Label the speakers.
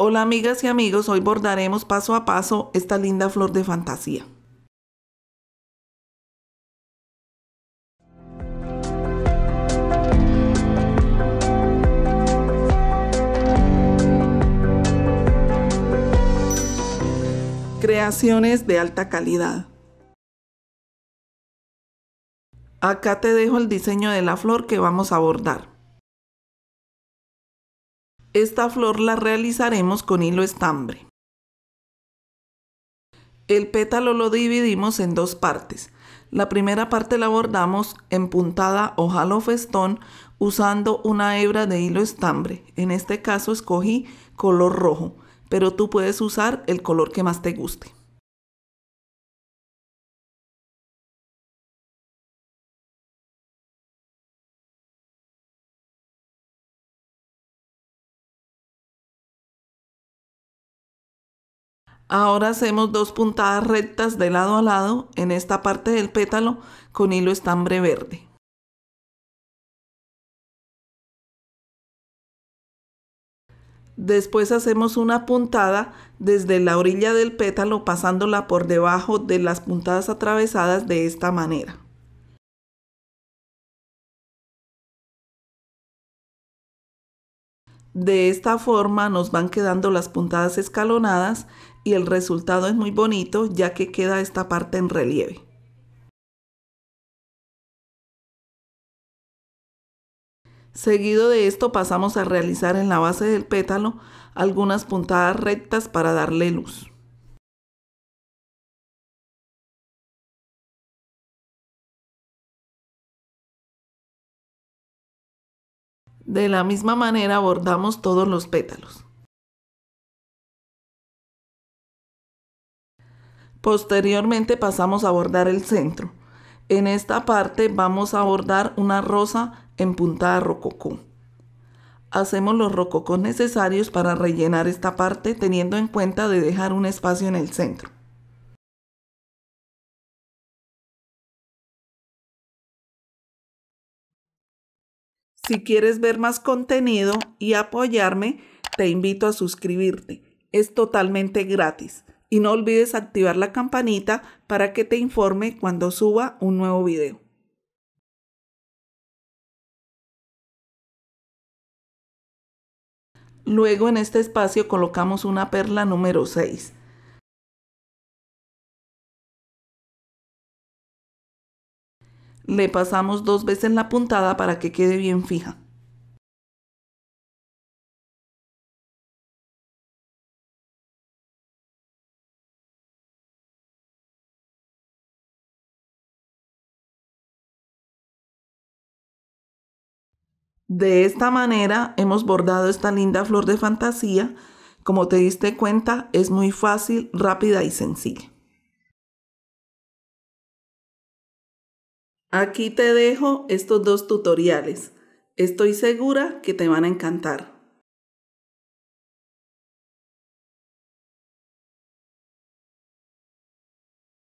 Speaker 1: Hola amigas y amigos, hoy bordaremos paso a paso esta linda flor de fantasía.
Speaker 2: Creaciones de
Speaker 3: alta calidad. Acá te dejo el diseño de la flor que vamos a bordar. Esta
Speaker 1: flor la realizaremos con hilo estambre. El
Speaker 2: pétalo lo dividimos en dos partes. La primera parte la bordamos en puntada o jalo festón usando una hebra de hilo estambre. En este caso escogí
Speaker 3: color rojo, pero tú puedes usar el color que más te guste. Ahora hacemos dos puntadas rectas de lado a lado en esta parte del pétalo con hilo estambre verde.
Speaker 1: Después hacemos una puntada desde la orilla del pétalo pasándola por
Speaker 3: debajo de las puntadas atravesadas de esta manera. De esta
Speaker 1: forma nos van quedando las puntadas escalonadas y el resultado es muy bonito ya que queda esta parte en relieve. Seguido de esto pasamos a realizar en la base del pétalo
Speaker 3: algunas puntadas rectas para darle luz. De la misma manera bordamos todos los pétalos.
Speaker 1: Posteriormente pasamos a bordar el centro. En esta parte vamos a bordar
Speaker 2: una rosa en puntada rococó. Hacemos los rococos necesarios
Speaker 3: para rellenar esta parte teniendo en cuenta de dejar un espacio en el centro. Si quieres ver más contenido y apoyarme,
Speaker 2: te invito a suscribirte. Es totalmente gratis y no olvides activar la
Speaker 3: campanita para que te informe cuando suba un nuevo video. Luego en este espacio colocamos una perla número 6. Le pasamos dos veces la puntada para que quede bien fija. De esta manera hemos bordado esta linda flor de
Speaker 1: fantasía. Como te diste cuenta, es muy fácil, rápida y sencilla. Aquí te dejo estos
Speaker 3: dos tutoriales. Estoy segura que te van a encantar.